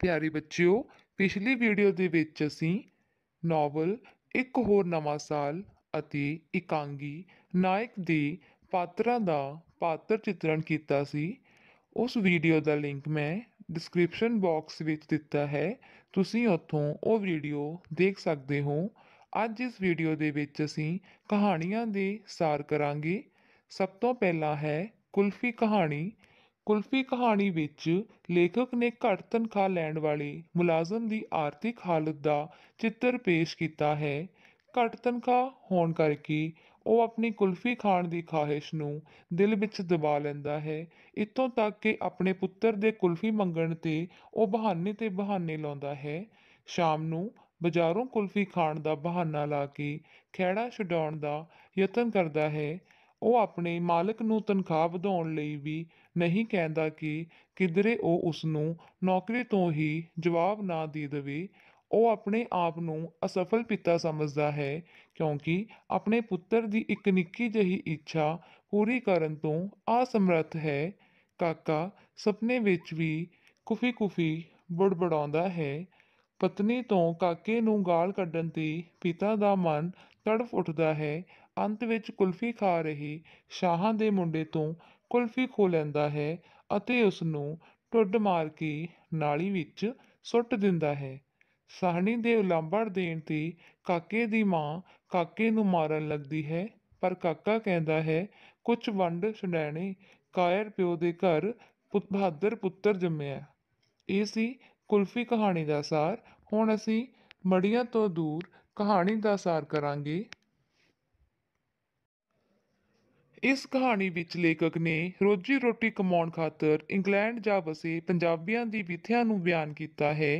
ਪਿਆਰੇ ਬੱਚਿਓ ਪਿਛਲੀ ਵੀਡੀਓ ਦੇ ਵਿੱਚ ਅਸੀਂ ਨਾਵਲ ਇੱਕ ਹੋਰ ਨਵਾਂ ਸਾਲ ਅਤੇ ਇਕਾਂਗੀ ਨਾਇਕ ਦੇ ਪਾਤਰਾਂ ਦਾ ਪਾਤਰ ਚਿਤਰਨ ਕੀਤਾ ਸੀ ਉਸ ਵੀਡੀਓ ਦਾ ਲਿੰਕ ਮੈਂ ਡਿਸਕ੍ਰਿਪਸ਼ਨ ਬਾਕਸ ਵਿੱਚ ਦਿੱਤਾ ਹੈ ਤੁਸੀਂ ਉੱਥੋਂ ਉਹ ਵੀਡੀਓ ਦੇਖ ਸਕਦੇ ਹੋ ਅੱਜ ਇਸ ਵੀਡੀਓ ਦੇ ਵਿੱਚ ਅਸੀਂ ਕਹਾਣੀਆਂ ਦੇ ਸਾਰ ਕਰਾਂਗੇ ਸਭ ਤੋਂ ਪਹਿਲਾਂ ਹੈ ਕੁਲਫੀ ਕਹਾਣੀ ਕੁਲਫੀ ਕਹਾਣੀ ਵਿੱਚ ਲੇਖਕ ਨੇ ਘੱਟ ਤਨਖਾਹ ਲੈਣ ਵਾਲੇ ਮੁਲਾਜ਼ਮ ਦੀ ਆਰਥਿਕ ਹਾਲਤ ਦਾ ਚਿੱਤਰ ਪੇਸ਼ ਕੀਤਾ ਹੈ ਘੱਟ ਤਨਖਾਹ ਹੋਣ ਕਰਕੇ ਉਹ ਆਪਣੀ ਕੁਲਫੀ ਖਾਣ ਦੀ ਖਾਹਿਸ਼ ਨੂੰ ਦਿਲ ਵਿੱਚ ਦਬਾ ਲੈਂਦਾ ਹੈ ਇਤੋਂ ਤੱਕ ਕਿ ਆਪਣੇ ਪੁੱਤਰ ਦੇ ਕੁਲਫੀ ਮੰਗਣ ਤੇ ਉਹ ਬਹਾਨੇ ਤੇ ਬਹਾਨੇ ਲਾਉਂਦਾ ਹੈ ਸ਼ਾਮ ਨੂੰ ਬਾਜ਼ਾਰੋਂ ਕੁਲਫੀ ਖਾਣ ਦਾ ਬਹਾਨਾ ਲਾ ਕੇ ਖਹਿੜਾ ਛਡਾਉਣ ਦਾ ਯਤਨ ਕਰਦਾ ਹੈ ਉਹ ਆਪਣੇ ਮਾਲਕ ਨੂੰ ਤਨਖਾਹ ਵਧਾਉਣ ਲਈ ਵੀ ਨਹੀਂ ਕਹਿੰਦਾ ਕਿ ਕਿਧਰੇ ਉਹ ਉਸਨੂੰ ਨੌਕਰੀ ਤੋਂ ਹੀ ਜਵਾਬ ਨਾ ਦੇ ਦੇਵੇ ਉਹ ਆਪਣੇ ਆਪ ਨੂੰ ਅਸਫਲ ਪਿਤਾ ਸਮਝਦਾ ਹੈ ਕਿਉਂਕਿ ਆਪਣੇ ਪੁੱਤਰ ਦੀ ਇੱਕ ਨਿੱਕੀ ਜਿਹੀ ਇੱਛਾ ਪੂਰੀ ਕਰਨ ਤੋਂ ਅਸਮਰੱਥ ਹੈ ਕਾਕਾ ਸੁਪਨੇ ਵਿੱਚ ਵੀ ਕੁਫੀ ਕੁਫੀ ਬੜਬੜਾਉਂਦਾ ਹੈ ਪਤਨੀ ਤੋਂ ਕਾਕੇ ਨੂੰ ਗਾਲ ਕੱਢਣ ਤੇ ਪਿਤਾ ਦਾ ਮਨ ਤੜਫ ਉੱਠਦਾ ਹੈ ਅੰਤ ਵਿੱਚ ਕੁਲਫੀ ਖਾ ਰਹੀ ਸ਼ਾਹਾਂ ਦੇ ਮੁੰਡੇ ਤੋਂ ਕੁਲਫੀ ਖੋਹ ਲੈਂਦਾ ਹੈ ਅਤੇ ਉਸ ਨੂੰ ਢੁੱਡ ਮਾਰ ਕੇ ਨਾਲੀ ਵਿੱਚ ਸੁੱਟ ਦਿੰਦਾ ਹੈ ਸਾਹਣੀ ਦੇ ਉਲੰਭੜ ਦੇਣ ਤੇ ਕਾਕੇ ਦੀ ਮਾਂ ਕਾਕੇ ਨੂੰ ਮਾਰਨ ਲੱਗਦੀ ਹੈ ਪਰ ਕਾਕਾ ਕਹਿੰਦਾ ਹੈ ਕੁਛ ਵੰਡ ਛਡੈਣੇ ਕਾਇਰ ਪਿਓ ਦੇ ਘਰ ਪੁੱਤ ਬਹਾਦਰ ਪੁੱਤਰ ਜੰਮਿਆ ਇਹ ਸੀ ਕੁਲਫੀ ਕਹਾਣੀ ਦਾ ਸਾਰ ਹੁਣ ਅਸੀਂ ਮੜੀਆਂ ਤੋਂ ਦੂਰ ਕਹਾਣੀ ਦਾ ਸਾਰ ਕਰਾਂਗੇ ਇਸ ਕਹਾਣੀ ਵਿੱਚ ਲੇਖਕ ਨੇ ਰੋਜੀ ਰੋਟੀ ਕਮਾਉਣ ਖਾਤਰ ਇੰਗਲੈਂਡ ਜਾ ਵਸੇ ਪੰਜਾਬੀਆਂ ਦੀ ਵਿਥਿਆ ਨੂੰ ਬਿਆਨ ਕੀਤਾ ਹੈ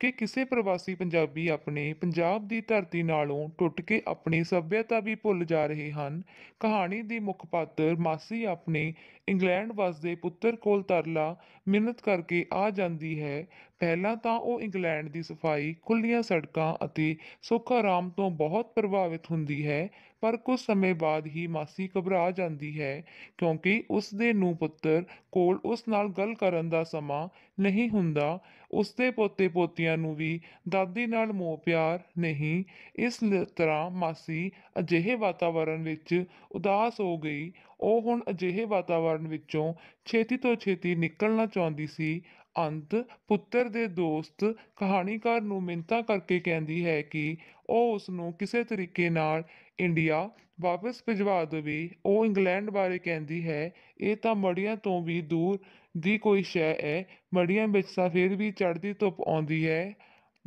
ਕਿ ਕਿਸੇ ਪ੍ਰਵਾਸੀ ਪੰਜਾਬੀ ਆਪਣੇ ਪੰਜਾਬ ਦੀ ਧਰਤੀ ਨਾਲੋਂ ਟੁੱਟ ਕੇ ਆਪਣੀ ਸੱਭਿਅਤਾ ਵੀ ਭੁੱਲ ਜਾ ਰਹੇ ਹਨ ਕਹਾਣੀ ਦੀ ਮੁੱਖ ਪਾਤਰ ਮਾਸੀ ਆਪਣੇ ਇੰਗਲੈਂਡ ਵਸਦੇ ਪੁੱਤਰ ਕੋਲ ਤਰਲਾ ਮਿਹਨਤ ਕਰਕੇ ਆ ਜਾਂਦੀ ਹੈ ਪਹਿਲਾਂ ਤਾਂ ਉਹ ਇੰਗਲੈਂਡ ਦੀ ਸਫਾਈ ਖੁੱਲੀਆਂ ਸੜਕਾਂ ਅਤੇ ਸੁੱਖ ਆਰਾਮ ਤੋਂ ਬਹੁਤ ਪ੍ਰਭਾਵਿਤ ਹੁੰਦੀ ਹੈ ਪਰ ਕੁਝ ਸਮੇਂ ਬਾਅਦ ਹੀ ਮਾਸੀ ਘਬਰਾ ਜਾਂਦੀ ਹੈ ਕਿਉਂਕਿ ਉਸ ਦੇ ਨੂੰ ਪੁੱਤਰ ਕੋਲ ਉਸ ਨਾਲ ਗੱਲ ਕਰਨ ਦਾ ਸਮਾਂ ਨਹੀਂ ਹੁੰਦਾ ਉਸ ਦੇ ਪੋਤੇ ਪੋਤੀਆਂ ਨੂੰ ਵੀ ਦਾਦੀ ਨਾਲ ਮੋਹ ਪਿਆਰ ਨਹੀਂ ਇਸ ਤਰ੍ਹਾਂ ਮਾਸੀ ਅਜਿਹੇ ਵਾਤਾਵਰਣ ਵਿੱਚ ਉਦਾਸ ਹੋ ਗਈ ਉਹ ਹੁਣ ਅਜਿਹੇ ਵਾਤਾਵਰਣ ਵਿੱਚੋਂ ਛੇਤੀ ਤੋਂ ਛੇਤੀ ਨਿਕਲਣਾ ਚਾਹੁੰਦੀ ਸੀ ਅੰਤ ਪੁੱਤਰ ਦੇ ਦੋਸਤ ਕਹਾਣੀਕਾਰ ਨੂੰ ਮਿੰਨਤਾਂ ਕਰਕੇ ਕਹਿੰਦੀ ਹੈ ਕਿ ਉਹ ਉਸ ਨੂੰ ਕਿਸੇ ਤਰੀਕੇ ਨਾਲ ਇੰਡੀਆ ਵਾਪਸ ਭਿਜਵਾ ਦੇਵੇ ਉਹ ਇੰਗਲੈਂਡ ਬਾਰੇ ਕਹਿੰਦੀ ਹੈ ਇਹ ਤਾਂ ਮੜੀਆਂ ਤੋਂ ਵੀ ਦੂਰ ਦੀ ਕੋਈ ਸ਼ੈਅ ਹੈ ਮੜੀਆਂ ਵਿੱਚ ਤਾਂ ਫਿਰ ਵੀ ਚੜ੍ਹਦੀ ਧੁੱਪ ਆਉਂਦੀ ਹੈ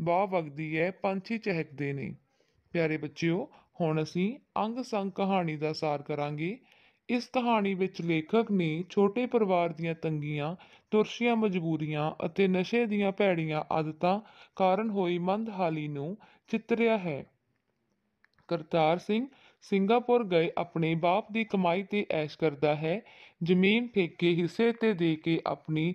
ਵਾਹ ਵਗਦੀ ਹੈ ਪੰਛੀ ਚਹਿਕਦੇ ਨੇ ਪਿਆਰੇ ਬੱਚਿਓ ਹੁਣ ਅਸੀਂ ਅੰਗ ਸੰਗ ਕਹਾਣੀ ਦਾ ਸਾਰ ਕਰਾਂਗੇ ਇਸ ਕਹਾਣੀ ਵਿੱਚ ਲੇਖਕ ਨੇ ਛੋਟੇ ਪਰਿਵਾਰ ਦੀਆਂ ਤੰਗੀਆਂ, ਤੁਰਸ਼ੀਆਂ ਮਜਬੂਰੀਆਂ ਅਤੇ ਨਸ਼ੇ ਦੀਆਂ ਭੈੜੀਆਂ ਆਦਤਾਂ ਕਾਰਨ ਹੋਈ ਮੰਦਹਾਲੀ ਨੂੰ ਚਿਤਰਿਆ ਹੈ। ਕਰਤਾਰ ਸਿੰਘ ਸਿੰਗਾਪੁਰ ਗਏ ਆਪਣੇ ਬਾਪ ਦੀ ਕਮਾਈ ਤੇ ਐਸ਼ ਕਰਦਾ ਹੈ। ਜ਼ਮੀਨ ਠੇਕੇ ਹਿੱਸੇ ਤੇ ਦੇ ਕੇ ਆਪਣੀ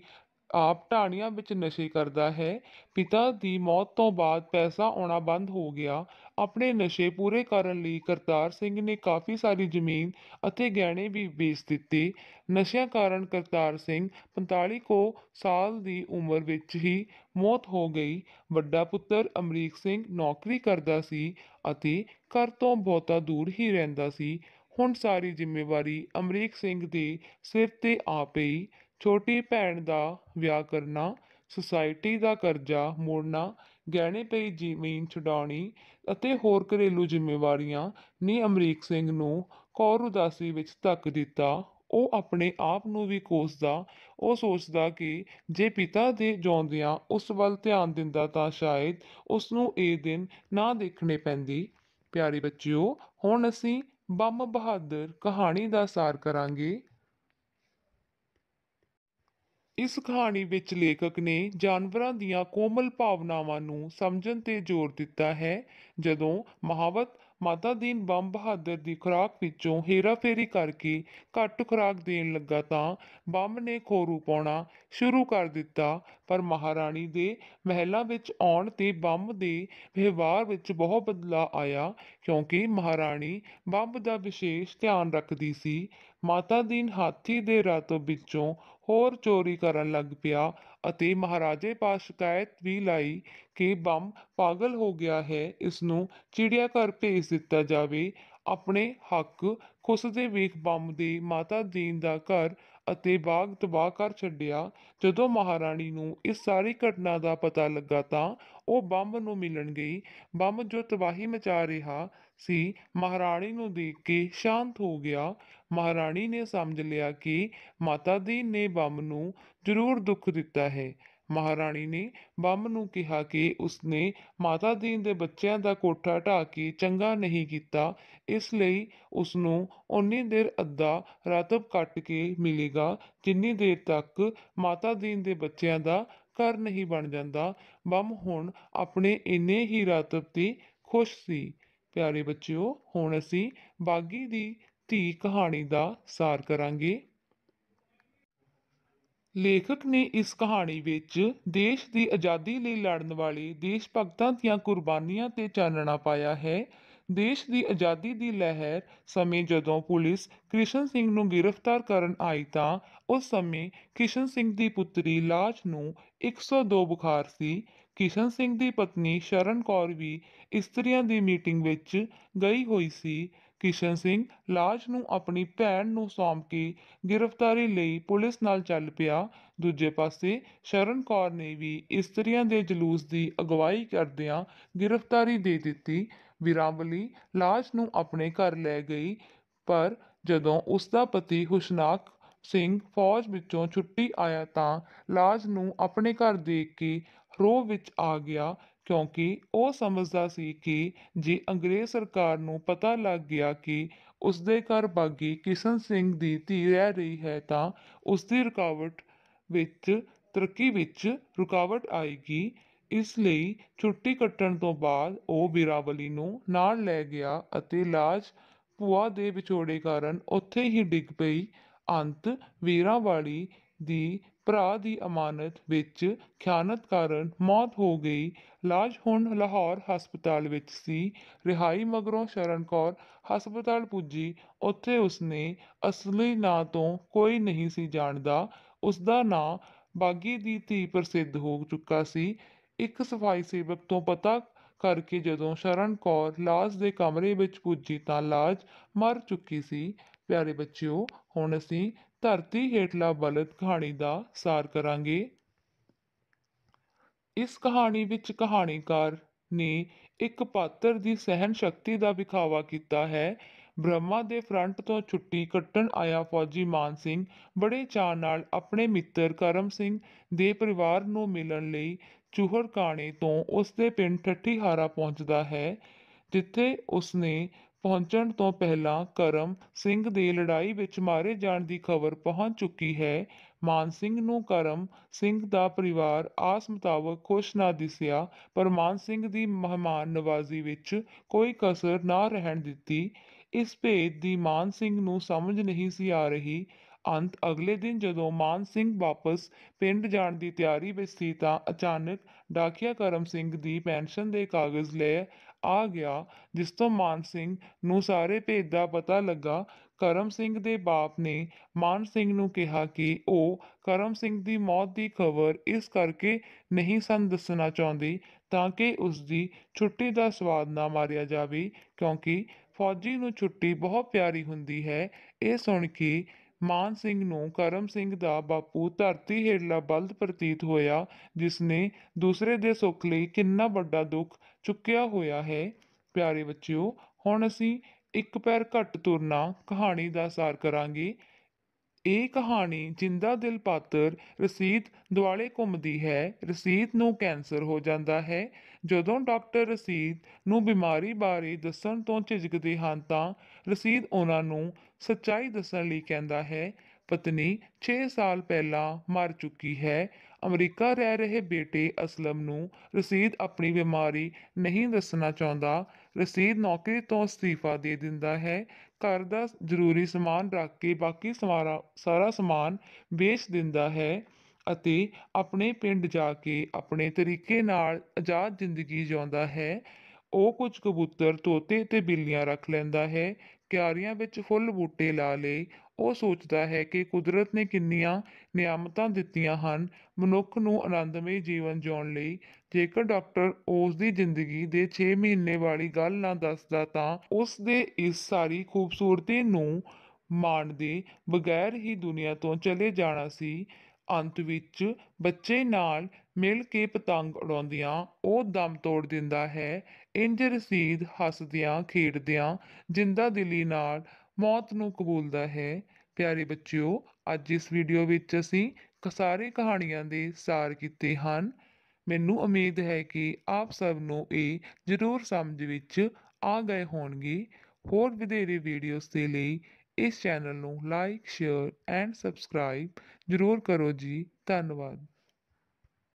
ਆਪ ਢਾਣੀਆਂ ਵਿੱਚ ਨਸ਼ੇ ਕਰਦਾ ਹੈ ਪਿਤਾ ਦੀ ਮੌਤ ਤੋਂ ਬਾਅਦ ਪੈਸਾ ਆਉਣਾ ਬੰਦ ਹੋ ਗਿਆ ਆਪਣੇ ਨਸ਼ੇ ਪੂਰੇ ਕਰਨ ਲਈ ਕਰਤਾਰ ਸਿੰਘ ਨੇ ਕਾਫੀ ਸਾਰੀ ਜ਼ਮੀਨ ਅਤੇ ਗਹਿਣੇ ਵੀ ਵੇਚ ਦਿੱਤੇ ਨਸ਼ਿਆਂ ਕਾਰਨ ਕਰਤਾਰ ਸਿੰਘ 45 ਕੋ ਸਾਲ ਦੀ ਉਮਰ ਵਿੱਚ ਹੀ ਮੌਤ ਹੋ ਗਈ ਵੱਡਾ ਪੁੱਤਰ ਅਮਰੀਕ ਸਿੰਘ ਨੌਕਰੀ ਕਰਦਾ ਸੀ ਅਤੇ ਘਰ ਤੋਂ ਬਹੁਤਾ ਦੂਰ ਹੀ ਰਹਿੰਦਾ ਸੀ ਹੁਣ ਸਾਰੀ ਜ਼ਿੰਮੇਵਾਰੀ ਅਮਰੀਕ ਸਿੰਘ ਦੇ ਸਿਰ ਤੇ ਆ ਪਈ ਛੋਟੀ ਭੈਣ ਦਾ ਵਿਆਹ ਕਰਨਾ ਸੁਸਾਇਟੀ ਦਾ ਕਰਜ਼ਾ ਮੋੜਨਾ ਗਹਿਣੇ ਪਈ ਜ਼ਮੀਨ ਛਡਾਉਣੀ ਅਤੇ ਹੋਰ ਘਰੇਲੂ ਜ਼ਿੰਮੇਵਾਰੀਆਂ ਨੇ ਅਮਰੀਕ ਸਿੰਘ ਨੂੰ ਕੌਰ ਉਦਾਸੀ ਵਿੱਚ ਧੱਕ ਦਿੱਤਾ ਉਹ ਆਪਣੇ ਆਪ ਨੂੰ ਵੀ ਕੋਸਦਾ ਉਹ ਸੋਚਦਾ ਕਿ ਜੇ ਪਿਤਾ ਦੇ ਜਾਂਦਿਆਂ ਉਸ ਵੱਲ ਧਿਆਨ ਦਿੰਦਾ ਤਾਂ ਸ਼ਾਇਦ ਉਸ ਨੂੰ ਇਹ ਦਿਨ ਨਾ ਦੇਖਣੇ ਪੈਂਦੀ ਪਿਆਰੇ ਬੱਚਿਓ ਹੁਣ ਅਸੀਂ ਬੰਮ ਬਹਾਦਰ ਕਹਾਣੀ ਦਾ ਸਾਰ ਕਰਾਂਗੇ ਇਸ ਕਹਾਣੀ ਵਿੱਚ ਲੇਖਕ ਨੇ ਜਾਨਵਰਾਂ ਦੀਆਂ ਕੋਮਲ ਭਾਵਨਾਵਾਂ ਨੂੰ ਸਮਝਣ ਤੇ ਜ਼ੋਰ ਦਿੱਤਾ ਹੈ ਜਦੋਂ ਮਹਾਵਤ ਮਾਤਾ ਦੀਨ ਬੰਬ ਬਹਾਦਰ ਦੀ ਖੁਰਾਕ ਵਿੱਚੋਂ ਹੇਰਾਫੇਰੀ ਕਰਕੇ ਘੱਟ ਖੁਰਾਕ ਦੇਣ ਲੱਗਾ ਤਾਂ ਬੰਬ ਨੇ ਖੋਰੂ ਪਾਉਣਾ ਸ਼ੁਰੂ ਕਰ ਦਿੱਤਾ ਪਰ ਮਹਾਰਾਣੀ ਦੇ ਮਹਿਲਾਂ ਵਿੱਚ ਆਉਣ ਤੇ ਬੰਬ ਦੇ ਵਿਵਹਾਰ ਵਿੱਚ ਬਹੁਤ ਬਦਲਾਅ ਆਇਆ ਕਿਉਂਕਿ ਮਹਾਰਾਣੀ ਬੰਬ ਦਾ ਵਿਸ਼ੇਸ਼ ਧਿਆਨ ਰੱਖਦੀ ਸੀ ਮਾਤਾ ਦੀਨ ਹਾਥੀ ਦੇ ਰਾਤੋਂ ਵਿੱਚੋਂ ਹੋਰ ਚੋਰੀ ਕਰਨ ਲੱਗ ਪਿਆ ਅਤੇ ਮਹਾਰਾਜੇ ਪਾਸ ਸ਼ਿਕਾਇਤ ਵੀ ਲਾਈ ਕਿ ਬੰਮ ਪਾਗਲ ਹੋ ਗਿਆ ਹੈ ਇਸ ਨੂੰ ਚਿੜੀਆ ਘਰ ਭੇਜ ਦਿੱਤਾ ਜਾਵੇ ਆਪਣੇ ਹੱਕ ਖੁਸਦੇ ਵੇਖ ਬੰਮ ਦੀ ਮਾਤਾ ਦੀਨ ਦਾ ਘਰ ਅਤੇ ਬਾਗ ਤਬਾਹ ਕਰ ਛੱਡਿਆ ਜਦੋਂ ਮਹਾਰਾਣੀ ਨੂੰ ਇਸ ਸਾਰੀ ਘਟਨਾ ਦਾ ਪਤਾ ਲੱਗਾ ਤਾਂ ਉਹ ਬੰਬ ਨੂੰ ਮਿਲਣ ਗਈ ਬੰਬ ਜੋ ਤਬਾਹੀ ਮਚਾ ਰਿਹਾ ਸੀ ਮਹਾਰਾਣੀ ਨੂੰ ਦੇਖ ਕੇ ਸ਼ਾਂਤ ਹੋ ਗਿਆ ਮਹਾਰਾਣੀ ਨੇ ਸਮਝ ਲਿਆ ਕਿ ਮਾਤਾ ਦੀ ਨੇ ਬੰਬ ਨੂੰ ਜ਼ਰੂਰ ਦੁੱਖ ਦਿੱਤਾ ਹੈ ਮਹਾਰਾਣੀ ਨੇ ਬੰਮ ਨੂੰ ਕਿਹਾ ਕਿ ਉਸਨੇ ਮਾਤਾ ਦੀਨ ਦੇ ਬੱਚਿਆਂ ਦਾ ਕੋਠਾ ਢਾਹ ਕੇ ਚੰਗਾ ਨਹੀਂ ਕੀਤਾ ਇਸ ਲਈ ਉਸਨੂੰ ਉਨੀ ਦੇਰ ਅੱਧਾ ਰਾਤਬ ਕੱਟ ਕੇ ਮਿਲੇਗਾ ਜਿੰਨੀ ਦੇਰ ਤੱਕ ਮਾਤਾ ਦੀਨ ਦੇ ਬੱਚਿਆਂ ਦਾ ਘਰ ਨਹੀਂ ਬਣ ਜਾਂਦਾ ਬੰਮ ਹੁਣ ਆਪਣੇ ਇੰਨੇ ਹੀ ਰਾਤਬ ਤੇ ਖੁਸ਼ ਸੀ ਪਿਆਰੇ ਬੱਚਿਓ ਹੁਣ ਅਸੀਂ ਬਾਗੀ ਦੀ ਧੀ ਕਹਾਣੀ ਦਾ ਸਾਰ ਕਰਾਂਗੇ ਲੇਖਕ ਨੇ ਇਸ ਕਹਾਣੀ ਵਿੱਚ ਦੇਸ਼ ਦੀ ਆਜ਼ਾਦੀ ਲਈ ਲੜਨ ਵਾਲੇ ਦੇਸ਼ ਭਗਤਾਂ ਦੀਆਂ ਕੁਰਬਾਨੀਆਂ ਤੇ ਚਾਨਣਾ ਪਾਇਆ ਹੈ ਦੇਸ਼ ਦੀ ਆਜ਼ਾਦੀ ਦੀ ਲਹਿਰ ਸਮੇਂ ਜਦੋਂ ਪੁਲਿਸ ਕ੍ਰਿਸ਼ਨ ਸਿੰਘ ਨੂੰ ਗ੍ਰਿਫਤਾਰ ਕਰਨ ਆਈ ਤਾਂ ਉਸ ਸਮੇਂ ਕਿਸ਼ਨ ਸਿੰਘ ਦੀ ਪੁੱਤਰੀ ਲਾਜ ਨੂੰ 102 ਬੁਖਾਰ ਸੀ ਕਿਸ਼ਨ ਸਿੰਘ ਦੀ ਪਤਨੀ ਸ਼ਰਨ ਕੌਰ ਵੀ ਇਸਤਰੀਆਂ ਦੀ ਮੀਟਿੰਗ ਵਿੱਚ ਗਈ ਹੋਈ ਸੀ ਕਿਸ਼ਨ ਸਿੰਘ ਲਾਸ਼ ਨੂੰ ਆਪਣੀ ਭੈਣ ਨੂੰ ਸੌਂਪ ਕੇ ਗ੍ਰਿਫਤਾਰੀ ਲਈ ਪੁਲਿਸ ਨਾਲ ਚੱਲ ਪਿਆ ਦੂਜੇ ਪਾਸੇ ਸ਼ਰਨ ਕੌਰ ਨੇ ਵੀ ਇਸਤਰੀਆਂ ਦੇ ਜਲੂਸ ਦੀ ਅਗਵਾਈ ਕਰਦਿਆਂ ਗ੍ਰਿਫਤਾਰੀ ਦੇ ਦਿੱਤੀ ਵਿਰਾਮਲੀ ਲਾਸ਼ ਨੂੰ ਆਪਣੇ ਘਰ ਲੈ ਗਈ ਪਰ ਜਦੋਂ ਉਸ ਦਾ ਪਤੀ ਹੁਸ਼ਨਾਕ ਸਿੰਘ ਫੌਜ ਵਿੱਚੋਂ ਛੁੱਟੀ ਆਇਆ ਤਾਂ ਲਾਜ ਨੂੰ ਆਪਣੇ ਘਰ ਦੇਖ ਕੇ ਰੋਹ ਵਿੱਚ ਆ ਗਿਆ ਕਿਉਂਕਿ ਉਹ ਸਮਝਦਾ ਸੀ ਕਿ ਜੇ ਅੰਗਰੇਜ਼ ਸਰਕਾਰ ਨੂੰ ਪਤਾ ਲੱਗ ਗਿਆ ਕਿ ਉਸਦੇ ਘਰ ਬਾਗੀ ਕਿਸ਼ਨ ਸਿੰਘ ਦੀ ਧੀ ਰਹਿ ਰਹੀ ਹੈ ਤਾਂ ਉਸਦੀ ਰੁਕਾਵਟ ਵਿੱਚ ਤਰੱਕੀ ਵਿੱਚ ਰੁਕਾਵਟ ਆਏਗੀ ਇਸ ਲਈ ਛੁੱਟੀ ਕੱਟਣ ਤੋਂ ਬਾਅਦ ਉਹ ਬਿਰਾਵਲੀ ਨੂੰ ਨਾਲ ਲੈ ਗਿਆ ਅਤੇ ਲਾਜ ਭੂਆ ਦੇ ਵਿਛੋੜੇ ਕਾਰਨ ਉੱਥੇ ਹੀ ਡਿੱਗ ਪਈ ਅੰਤ ਵੀਰਾਵਾਲੀ ਦੀ ਭਰਾ ਦੀ ਅਮਾਨਤ ਵਿੱਚ ਖਿਆਨਤ ਕਾਰਨ ਮੌਤ ਹੋ ਗਈ ਲਾਜ ਹੁਣ ਲਾਹੌਰ ਹਸਪਤਾਲ ਵਿੱਚ ਸੀ ਰਿਹਾਈ ਮਗਰੋਂ ਸ਼ਰਨ ਕੌਰ ਹਸਪਤਾਲ ਪੁੱਜੀ ਉੱਥੇ ਉਸਨੇ ਅਸਲੀ ਨਾਂ ਤੋਂ ਕੋਈ ਨਹੀਂ ਸੀ ਜਾਣਦਾ ਉਸਦਾ ਨਾਂ ਬਾਗੀ ਦੀ ਧੀ ਪ੍ਰਸਿੱਧ ਹੋ ਚੁੱਕਾ ਸੀ ਇੱਕ ਸਫਾਈ ਸੇਵਕ ਤੋਂ ਪਤਾ ਕਰਕੇ ਜਦੋਂ ਸ਼ਰਨ ਕੌਰ ਲਾਜ ਦੇ ਕਮਰੇ ਵਿੱਚ ਪੁੱਜੀ ਤਾਂ ਲਾਜ ਮਰ ਚੁੱਕੀ ਸੀ ਪਿਆਰੇ ਬੱਚਿਓ ਹੁਣ ਅਸੀਂ ਧਰਤੀ ਹੇਠਲਾ ਬਲਦ ਕਹਾਣੀ ਦਾ ਸਾਰ ਕਰਾਂਗੇ ਇਸ ਕਹਾਣੀ ਵਿੱਚ ਕਹਾਣੀਕਾਰ ਨੇ ਇੱਕ ਪਾਤਰ ਦੀ ਸਹਿਨ ਸ਼ਕਤੀ ਦਾ ਵਿਖਾਵਾ ਕੀਤਾ ਹੈ ਬ੍ਰਹਮਾ ਦੇ ਫਰੰਟ ਤੋਂ ਛੁੱਟੀ ਕੱਟਣ ਆਇਆ ਫੌਜੀ ਮਾਨ ਸਿੰਘ ਬੜੇ ਚਾਅ ਨਾਲ ਆਪਣੇ ਮਿੱਤਰ ਕਰਮ ਸਿੰਘ ਦੇ ਪਰਿਵਾਰ ਨੂੰ ਮਿਲਣ ਲਈ ਚੂਹਰ ਕਾਣੇ ਤੋਂ ਉਸ ਦੇ ਪਿੰਡ ਠੱਠੀਹਾਰਾ ਪਹੁੰਚਦਾ ਹੈ ਜਿੱਥੇ ਉਸਨੇ ਪਹੁੰਚਣ ਤੋਂ ਪਹਿਲਾਂ ਕਰਮ ਸਿੰਘ ਦੇ ਲੜਾਈ ਵਿੱਚ ਮਾਰੇ ਜਾਣ ਦੀ ਖਬਰ ਪਹੁੰਚ ਚੁੱਕੀ ਹੈ ਮਾਨ ਸਿੰਘ ਨੂੰ ਕਰਮ ਸਿੰਘ ਦਾ ਪਰਿਵਾਰ ਆਸ ਮੁਤਾਬਕ ਖੁਸ਼ ਨਾ ਦਿਸਿਆ ਪਰ ਮਾਨ ਸਿੰਘ ਦੀ ਮਹਿਮਾਨ ਨਵਾਜ਼ੀ ਵਿੱਚ ਕੋਈ ਕਸਰ ਨਾ ਰਹਿਣ ਦਿੱਤੀ ਇਸ ਭੇਦ ਦੀ ਮਾਨ ਸਿੰਘ ਨੂੰ ਸਮਝ ਨਹੀਂ ਸੀ ਆ ਰਹੀ ਅੰਤ ਅਗਲੇ ਦਿਨ ਜਦੋਂ ਮਾਨ ਸਿੰਘ ਵਾਪਸ ਪਿੰਡ ਜਾਣ ਦੀ ਤਿਆਰੀ ਵਿੱਚ ਸੀ ਤਾਂ ਅਚਾਨਕ ਡਾਕੀਆ ਕਰਮ ਸਿੰਘ ਦੀ ਪੈਨਸ਼ਨ ਦੇ ਕਾਗਜ਼ ਲੈ ਆ ਗਿਆ ਜਿਸ ਤੋਂ ਮਾਨ ਸਿੰਘ ਨੂੰ ਸਾਰੇ ਭੇਦ ਦਾ ਪਤਾ ਲੱਗਾ ਕਰਮ ਸਿੰਘ ਦੇ ਬਾਪ ਨੇ ਮਾਨ ਸਿੰਘ ਨੂੰ ਕਿਹਾ ਕਿ ਉਹ ਕਰਮ ਸਿੰਘ ਦੀ ਮੌਤ ਦੀ ਖਬਰ ਇਸ ਕਰਕੇ ਨਹੀਂ ਸੰ ਦੱਸਣਾ ਚਾਹੁੰਦੀ ਤਾਂ ਕਿ ਉਸ ਦੀ ਛੁੱਟੀ ਦਾ ਸਵਾਦ ਨਾ ਮਾਰਿਆ ਜਾਵੇ ਕਿਉਂਕਿ ਫੌਜੀ ਨੂੰ ਛੁੱਟੀ ਬਹੁਤ ਪਿਆਰੀ ਹੁੰਦੀ ਹੈ ਇਹ ਸੁਣ ਕੇ ਮਾਨ ਸਿੰਘ ਨੂੰ ਕਰਮ ਸਿੰਘ ਦਾ ਬਾਪੂ ਧਰਤੀ ਹੇਠਲਾ ਬਲਦ ਪ੍ਰਤੀਤ ਹੋਇਆ ਜਿਸਨੇ ਦੂਸਰੇ ਦੇ ਸੁੱਖ ਲਈ ਕਿੰਨਾ ਵੱਡਾ ਦੁੱਖ ਚੁੱਕਿਆ ਹੋਇਆ ਹੈ ਪਿਆਰੇ ਬੱਚਿਓ ਹੁਣ ਅਸੀਂ ਇੱਕ ਪੈਰ ਘੱਟ ਤੁਰਨਾ ਕਹਾਣੀ ਦਾ ਸਾਰ ਕਰਾਂਗੇ ਇਹ ਕਹਾਣੀ ਜਿੰਦਾ ਦਿਲ ਪਾਤਰ ਰਸੀਦ ਦੁਆਲੇ ਘੁੰਮਦੀ ਹੈ ਰਸੀਦ ਨੂੰ ਕੈਂਸਰ ਹੋ ਜਾਂਦਾ ਹੈ ਜਦੋਂ ਡਾਕਟਰ ਰਸੀਦ ਨੂੰ ਬਿਮਾਰੀ ਬਾਰੇ ਦੱਸਣ ਤੋਂ ਝਿਜਕਦੇ ਹਨ ਤਾਂ ਰਸੀਦ ਉਹਨਾਂ ਨੂੰ ਸੱਚਾਈ ਦੱਸਣ ਲਈ ਕਹਿੰਦਾ ਹੈ ਪਤਨੀ 6 ਸਾਲ ਪਹਿਲਾਂ ਮਰ ਚੁੱਕੀ ਹੈ ਅਮਰੀਕਾ ਰਹਿ ਰਹੇ ਬੇਟੇ ਅਸਲਮ ਨੂੰ ਰਸੀਦ ਆਪਣੀ ਬਿਮਾਰੀ ਨਹੀਂ ਦੱਸਣਾ ਚਾਹੁੰਦਾ ਰਸੀਦ ਨੌਕਰੀ ਤੋਂ ਅਸਤੀਫਾ ਦੇ ਦਿੰਦਾ ਹੈ ਘਰ ਦਾ ਜ਼ਰੂਰੀ ਸਮਾਨ ਰੱਖ ਕੇ ਬਾਕੀ ਸਾਰਾ ਸਾਰਾ ਸਮਾਨ ਵੇਚ ਦਿੰਦਾ ਹੈ ਅਤੇ ਆਪਣੇ ਪਿੰਡ ਜਾ ਕੇ ਆਪਣੇ ਤਰੀਕੇ ਨਾਲ ਆਜ਼ਾਦ ਜ਼ਿੰਦਗੀ ਜਿਉਂਦਾ ਹੈ ਉਹ ਕੁਝ ਕਬੂਤਰ ਤੋਤੇ ਤੇ ਬਿੱਲੀਆਂ ਰੱਖ ਲੈਂਦਾ ਹੈ ਕਿਆਰੀਆਂ ਵਿੱਚ ਫੁੱਲ ਬੂਟੇ ਲਾ ਲਏ ਉਹ ਸੋਚਦਾ ਹੈ ਕਿ ਕੁਦਰਤ ਨੇ ਕਿੰਨੀਆਂ ਨਿਆਮਤਾਂ ਦਿੱਤੀਆਂ ਹਨ ਮਨੁੱਖ ਨੂੰ ਆਨੰਦਮਈ ਜੀਵਨ ਜਿਉਣ ਲਈ ਜੇਕਰ ਡਾਕਟਰ ਉਸ ਦੀ ਜ਼ਿੰਦਗੀ ਦੇ 6 ਮਹੀਨੇ ਵਾਲੀ ਗੱਲ ਨਾ ਦੱਸਦਾ ਤਾਂ ਉਸ ਦੇ ਇਸ ਸਾਰੀ ਖੂਬਸੂਰਤੀ ਨੂੰ ਮਾਣਦੇ ਬਗੈਰ ਹੀ ਦੁਨੀਆ ਤੋਂ ਚਲੇ ਜਾਣਾ ਸੀ ਅੰਤ ਵਿੱਚ ਬੱਚੇ ਨਾਲ ਮਿਲ ਕੇ ਪਤੰਗ ਉਡਾਉਂਦਿਆਂ ਉਹ ਦਮ ਤੋੜ ਦਿੰਦਾ ਹੈ ਇੰਜ ਰਸੀਦ ਹੱਸਦਿਆਂ ਖੇਡਦਿਆਂ ਜਿੰਦਾ ਦਿਲੀ ਨਾਲ ਮੌਤ ਨੂੰ ਕਬੂਲਦਾ ਹੈ ਪਿਆਰੇ ਬੱਚਿਓ ਅੱਜ ਇਸ ਵੀਡੀਓ ਵਿੱਚ ਅਸੀਂ ਸਾਰੇ ਕਹਾਣੀਆਂ ਦੇ ਸਾਰ ਕੀਤੇ ਹਨ ਮੈਨੂੰ ਉਮੀਦ ਹੈ ਕਿ ਆਪ ਸਭ ਨੂੰ ਇਹ ਜ਼ਰੂਰ ਸਮਝ ਵਿੱਚ ਆ ਗਏ ਹੋਣਗੇ ਹੋਰ ਵਧੇਰੇ ਵੀਡੀਓਜ਼ ਦੇ ਲਈ ਇਸ ਚੈਨਲ ਨੂੰ ਲਾਈਕ ਸ਼ੇਅਰ ਐਂਡ ਸਬਸਕ੍ਰਾਈਬ ਜ਼ਰੂਰ ਕਰੋ ਜੀ ਧੰਨਵਾਦ